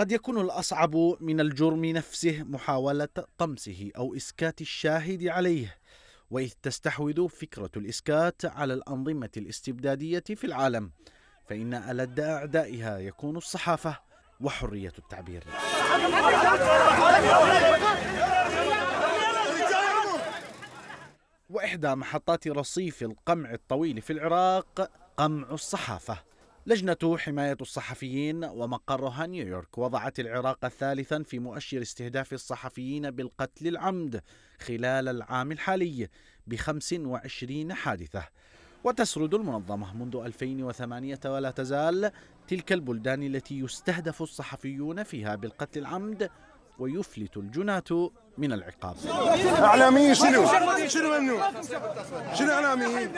قد يكون الأصعب من الجرم نفسه محاولة طمسه أو إسكات الشاهد عليه وإذ تستحوذ فكرة الإسكات على الأنظمة الاستبدادية في العالم فإن ألد أعدائها يكون الصحافة وحرية التعبير وإحدى محطات رصيف القمع الطويل في العراق قمع الصحافة لجنة حماية الصحفيين ومقرها نيويورك وضعت العراق ثالثا في مؤشر استهداف الصحفيين بالقتل العمد خلال العام الحالي ب 25 حادثة وتسرد المنظمة منذ 2008 ولا تزال تلك البلدان التي يستهدف الصحفيون فيها بالقتل العمد ويفلت الجناة من العقاب اعلاميين شنو شنو ممنوع شنو اعلاميين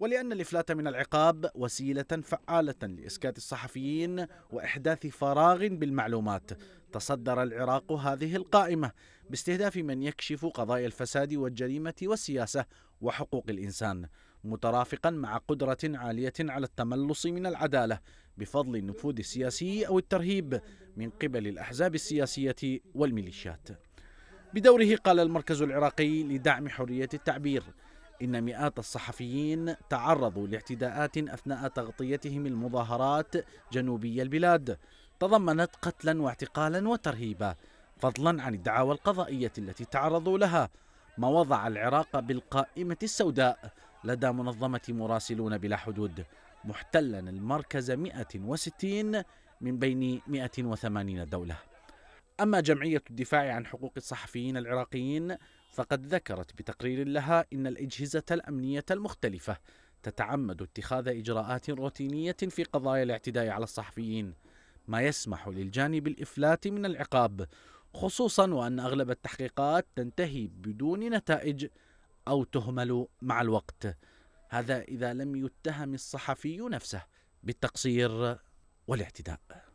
ولأن الإفلات من العقاب وسيلة فعالة لإسكات الصحفيين وإحداث فراغ بالمعلومات تصدر العراق هذه القائمة باستهداف من يكشف قضايا الفساد والجريمة والسياسة وحقوق الإنسان مترافقا مع قدرة عالية على التملص من العدالة بفضل النفوذ السياسي أو الترهيب من قبل الأحزاب السياسية والميليشيات بدوره قال المركز العراقي لدعم حرية التعبير إن مئات الصحفيين تعرضوا لاعتداءات أثناء تغطيتهم المظاهرات جنوبي البلاد تضمنت قتلا واعتقالا وترهيبا فضلا عن الدعاوى القضائية التي تعرضوا لها ما وضع العراق بالقائمة السوداء لدى منظمة مراسلون بلا حدود محتلا المركز 160 من بين 180 دولة أما جمعية الدفاع عن حقوق الصحفيين العراقيين فقد ذكرت بتقرير لها إن الأجهزة الأمنية المختلفة تتعمد اتخاذ إجراءات روتينية في قضايا الاعتداء على الصحفيين ما يسمح للجانب الإفلات من العقاب خصوصا وأن أغلب التحقيقات تنتهي بدون نتائج أو تهمل مع الوقت هذا إذا لم يتهم الصحفي نفسه بالتقصير والاعتداء